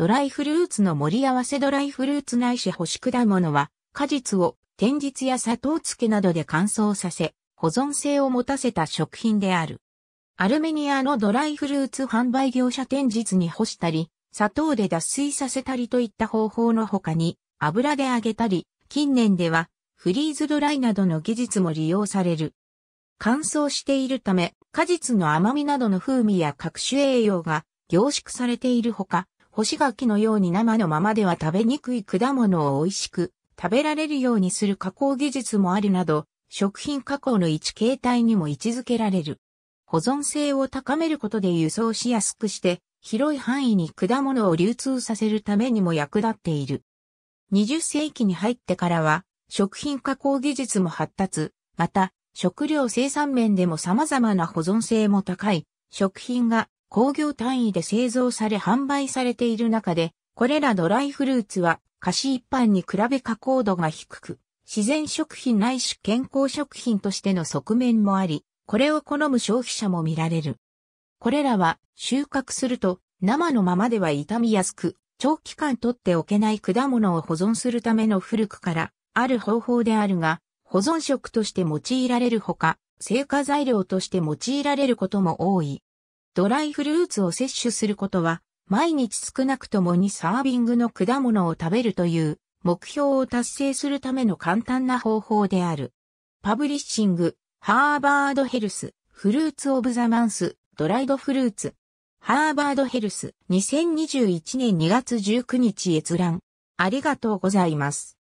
ドライフルーツの盛り合わせドライフルーツないし干し果物は、果実を天日や砂糖漬けなどで乾燥させ、保存性を持たせた食品である。アルメニアのドライフルーツ販売業者天日に干したり、砂糖で脱水させたりといった方法の他に、油で揚げたり、近年ではフリーズドライなどの技術も利用される。乾燥しているため、果実の甘みなどの風味や各種栄養が凝縮されているほか、干し柿のように生のままでは食べにくい果物を美味しく食べられるようにする加工技術もあるなど、食品加工の一形態にも位置づけられる。保存性を高めることで輸送しやすくして、広い範囲に果物を流通させるためにも役立っている。20世紀に入ってからは、食品加工技術も発達、また、食料生産面でも様々な保存性も高い、食品が工業単位で製造され販売されている中で、これらドライフルーツは菓子一般に比べ加工度が低く、自然食品ないし健康食品としての側面もあり、これを好む消費者も見られる。これらは収穫すると生のままでは傷みやすく、長期間取っておけない果物を保存するための古くからある方法であるが、保存食として用いられるほか、成果材料として用いられることも多い。ドライフルーツを摂取することは、毎日少なくとも2サービングの果物を食べるという目標を達成するための簡単な方法である。パブリッシング、ハーバードヘルス、フルーツオブザマンス、ドライドフルーツ。ハーバードヘルス、2021年2月19日閲覧。ありがとうございます。